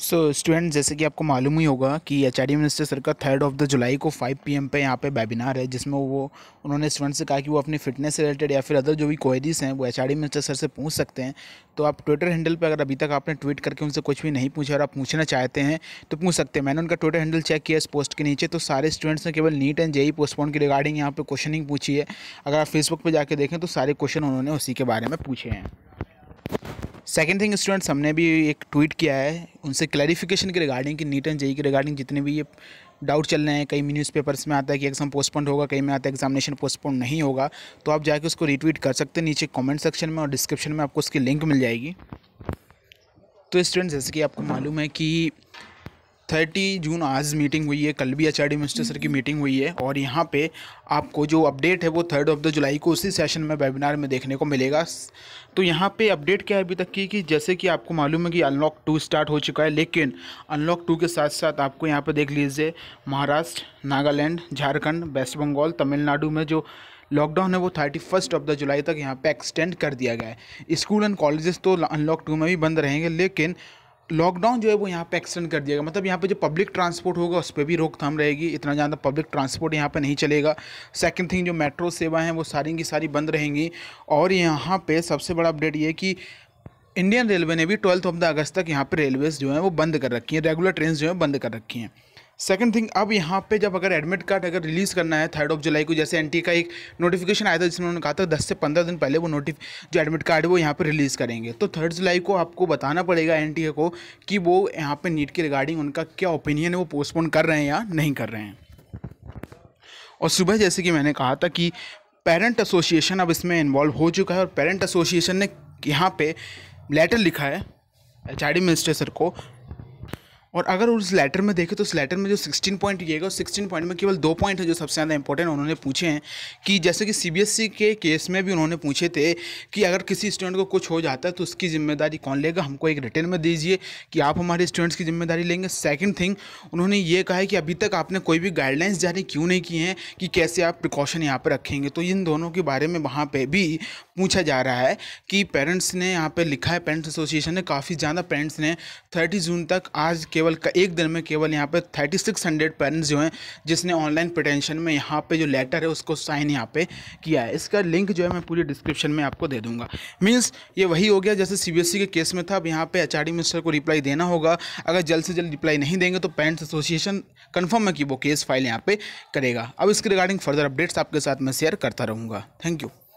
सो so, student जैसे कि आपको मालूम ही होगा कि एच डी मिनिस्टर सर का थर्ड ऑफ द जुलाई को पी पीएम पे यहाँ पे वेबिनार है जिसमें वो उन्होंने स्टूडेंट से कहा कि वो अपनी फिटनेस से रिलेटेड या फिर अदर जो भी क्वेरीज हैं वो एच डी मिनिस्टर सर से पूछ सकते हैं तो आप ट्विटर हैंडल पर अगर अभी तक आपने ट्वीट करके उनसे कुछ भी नहीं पूछा और आप पूछना चाहते हैं तो पूछ सकते हैं मैंने उनका ट्विटर हैंडल चेक किया इस पोस्ट के नीचे तो सारे स्टूडेंट्स ने केवल नीट एंड जेई पोस्टपोन की रिगार्डिंग यहाँ पर क्वेश्चनिंग पूछी है अगर आप फेसबुक पर जाकर देखें तो सारे क्वेश्चन उन्होंने उसी के बारे में पूछे हैं सेकेंड थिंग स्टूडेंट्स हमने भी एक ट्वीट किया है उनसे क्लैरिफिकेशन के रिगार्डिंग कि नीट एंड जेई के रिगार्डिंग जितने भी ये डाउट चल रहे हैं कई न्यूज़पेपर्स में आता है कि एग्ज़ाम पोस्टपोन्ड होगा कहीं में आता है एग्जामिनेशन पोस्टपोन नहीं होगा तो आप जाके उसको रिट्वीट कर सकते हैं नीचे कमेंट सेक्शन में और डिस्क्रिप्शन में आपको उसकी लिंक मिल जाएगी तो स्टूडेंट्स जैसे कि आपको मालूम है कि थर्टी जून आज मीटिंग हुई है कल भी एच आर मिनिस्टर सर की मीटिंग हुई है और यहाँ पे आपको जो अपडेट है वो थर्ड ऑफ द जुलाई को उसी सेशन में वेबिनार में देखने को मिलेगा तो यहाँ पे अपडेट क्या है अभी तक की कि जैसे कि आपको मालूम है कि अनलॉक टू स्टार्ट हो चुका है लेकिन अनलॉक टू के साथ साथ आपको यहाँ पर देख लीजिए महाराष्ट्र नागालैंड झारखंड वेस्ट बंगाल तमिलनाडु में जो लॉकडाउन है वो थर्टी फर्स्ट ऑफ द जुलाई तक यहाँ पे एक्सटेंड कर दिया गया है स्कूल एंड कॉलेजेस तो अनलॉक टू में भी बंद रहेंगे लेकिन लॉकडाउन जो है वो यहाँ पे एक्सटेंड कर दिया गया मतलब यहाँ पे जो पब्लिक ट्रांसपोर्ट होगा उस पर भी रोकथाम रहेगी इतना ज़्यादा पब्लिक ट्रांसपोर्ट यहाँ पे नहीं चलेगा सेकंड थिंग जो मेट्रो सेवा हैं वो सारी की सारी बंद रहेंगी और यहाँ पे सबसे बड़ा अपडेट ये कि इंडियन रेलवे ने भी ट्वेल्थ ऑफ द अगस्त तक यहाँ पर रेलवेज़ जो है वो बंद कर रखी हैं रेगुलर ट्रेन जो है बंद कर रखी हैं सेकंड थिंग अब यहाँ पे जब अगर एडमिट कार्ड अगर रिलीज़ करना है थर्ड ऑफ जुलाई को जैसे एनटी का एक नोटिफिकेशन आया था जिसमें उन्होंने कहा था दस से पंद्रह दिन पहले वो नोटिफ जो एडमिट कार्ड है वो यहाँ पर रिलीज़ करेंगे तो थर्ड जुलाई को आपको बताना पड़ेगा एन को कि वो यहाँ पर नीट के रिगार्डिंग उनका क्या ओपिनियन है वो पोस्टपोन कर रहे हैं या नहीं कर रहे हैं और सुबह जैसे कि मैंने कहा था कि पेरेंट एसोसिएशन अब इसमें इन्वॉल्व हो चुका है और पेरेंट एसोसिएशन ने यहाँ पे लेटर लिखा है एच मिनिस्टर सर को और अगर उस लेटर में देखें तो उस लेटर में जो 16 पॉइंट ये उस 16 पॉइंट में केवल दो पॉइंट है जो सबसे ज़्यादा इंपॉर्टेंट उन्होंने पूछे हैं कि जैसे कि सीबीएसई के केस में भी उन्होंने पूछे थे कि अगर किसी स्टूडेंट को कुछ हो जाता है तो उसकी जिम्मेदारी कौन लेगा हमको एक रिटर्न में दीजिए कि आप हमारे स्टूडेंट्स की जिम्मेदारी लेंगे सेकेंड थिंग उन्होंने ये कहा है कि अभी तक आपने कोई भी गाइडलाइंस जारी क्यों नहीं की हैं कि कैसे आप प्रिकॉशन यहाँ पर रखेंगे तो इन दोनों के बारे में वहाँ पर भी पूछा जा रहा है कि पेरेंट्स ने यहाँ पर लिखा है पेरेंट्स एसोसिएशन ने काफ़ी ज़्यादा पेरेंट्स ने थर्टी जून तक आज के केवल एक दिन में केवल यहाँ पे थर्टी सिक्स हंड्रेड पेरेंट्स जो हैं जिसने ऑनलाइन पटेंशन में यहाँ पे जो लेटर है उसको साइन यहाँ पे किया है इसका लिंक जो है मैं पूरी डिस्क्रिप्शन में आपको दे दूंगा मीन्स ये वही हो गया जैसे सीबीएसई e के केस में था अब यहाँ पे एच मिनिस्टर को रिप्लाई देना होगा अगर जल्द से जल्द रिप्लाई नहीं देंगे तो पेरेंट्स एसोसिएशन कन्फर्म है कि वो केस फाइल यहाँ पर करेगा अब इसके रिगार्डिंग फर्दर अपडेट्स आपके साथ मैं शेयर करता रहूँगा थैंक यू